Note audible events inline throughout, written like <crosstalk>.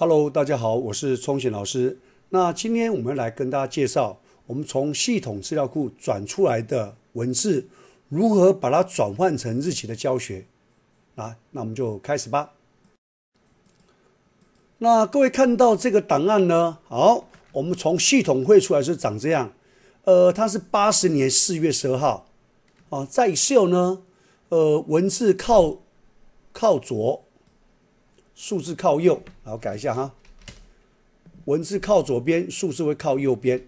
Hello，大家好，我是冲显老师。那今天我们来跟大家介绍，我们从系统资料库转出来的文字，如何把它转换成日期的教学。啊，那我们就开始吧。那各位看到这个档案呢？好，我们从系统汇出来是长这样。呃，它是八十年四月十二号。啊，在秀呢？呃，文字靠靠左。数字靠右，然后改一下哈。文字靠左边，数字会靠右边。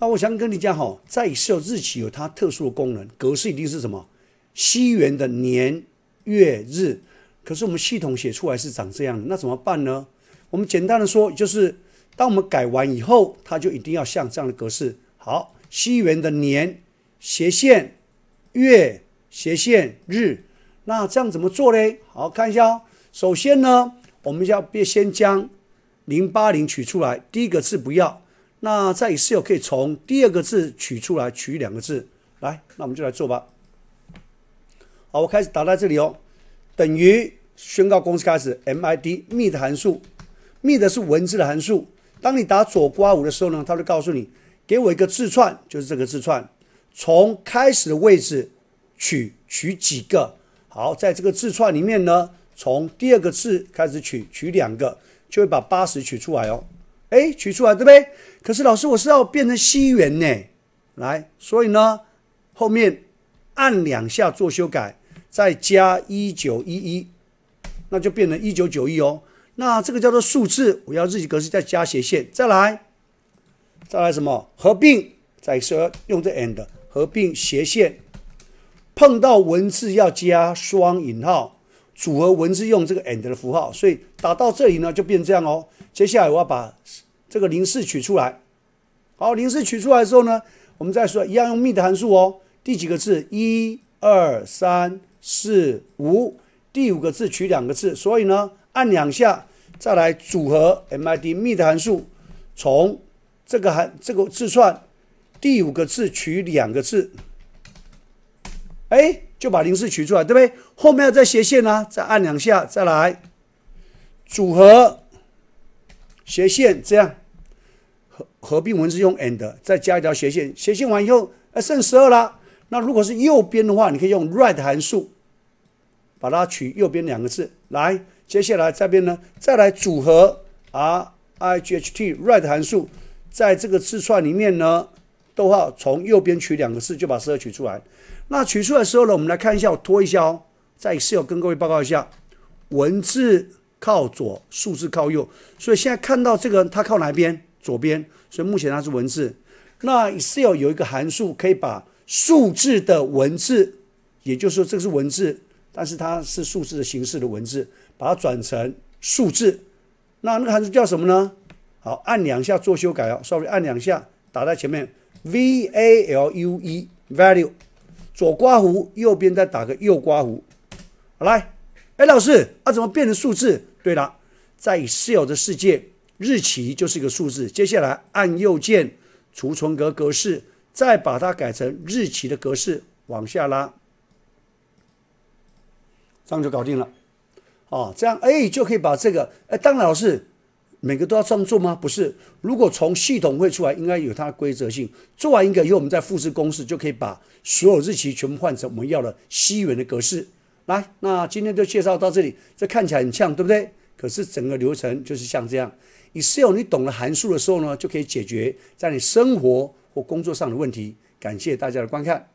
那我想跟你讲哈，在设日期有它特殊的功能，格式一定是什么西元的年月日。可是我们系统写出来是长这样，那怎么办呢？我们简单的说，就是当我们改完以后，它就一定要像这样的格式。好，西元的年斜线月。斜线日，那这样怎么做呢？好看一下哦。首先呢，我们要别先将零八零取出来，第一个字不要。那再 l 可以从第二个字取出来，取两个字来。那我们就来做吧。好，我开始打在这里哦。等于宣告公式开始，M I D MID 函数，Mid 是文字的函数。当你打左刮五的时候呢，它会告诉你，给我一个字串，就是这个字串，从开始的位置。取取几个好，在这个字串里面呢，从第二个字开始取，取两个就会把八十取出来哦。哎，取出来对不对？可是老师，我是要变成西元呢。来，所以呢，后面按两下做修改，再加一九一一，那就变成一九九一哦。那这个叫做数字，我要日期格式，再加斜线，再来，再来什么合并，再说用这 a n d 合并斜线。碰到文字要加双引号，组合文字用这个 and 的符号，所以打到这里呢就变这样哦。接下来我要把这个零四取出来。好，零四取出来之后呢，我们再说一样用 mid 函数哦。第几个字？一二三四五，第五个字取两个字，所以呢按两下，再来组合 mid mid 函数，从这个函这个字串第五个字取两个字。哎，就把零四取出来，对不对？后面要再斜线呢，再按两下，再来组合斜线，这样合合并文字用 and，再加一条斜线。斜线完以后，哎，剩十二啦。那如果是右边的话，你可以用 right 函数把它取右边两个字来。接下来这边呢，再来组合 right right 函数，在这个字串里面呢。逗号从右边取两个四，就把十二取出来。那取出来时候呢，我们来看一下，我拖一下哦。在 Excel 跟各位报告一下，文字靠左，数字靠右，所以现在看到这个它靠哪边？左边，所以目前它是文字。那 Excel 有一个函数可以把数字的文字，也就是说这个是文字，但是它是数字的形式的文字，把它转成数字。那那个函数叫什么呢？好，按两下做修改哦，稍微按两下 <laughs> 打在前面。V A L U E value 左刮弧，右边再打个右刮弧，来，哎，老师，啊怎么变成数字？对了，在 e x c e l 的世界，日期就是一个数字。接下来按右键，储存格格式，再把它改成日期的格式，往下拉，这样就搞定了。哦，这样哎就可以把这个，哎，当老师。每个都要这样做吗？不是。如果从系统会出来，应该有它的规则性。做完一个以后，我们再复制公式，就可以把所有日期全部换成我们要的西元的格式。来，那今天就介绍到这里。这看起来很像，对不对？可是整个流程就是像这样。Excel，你懂了函数的时候呢，就可以解决在你生活或工作上的问题。感谢大家的观看。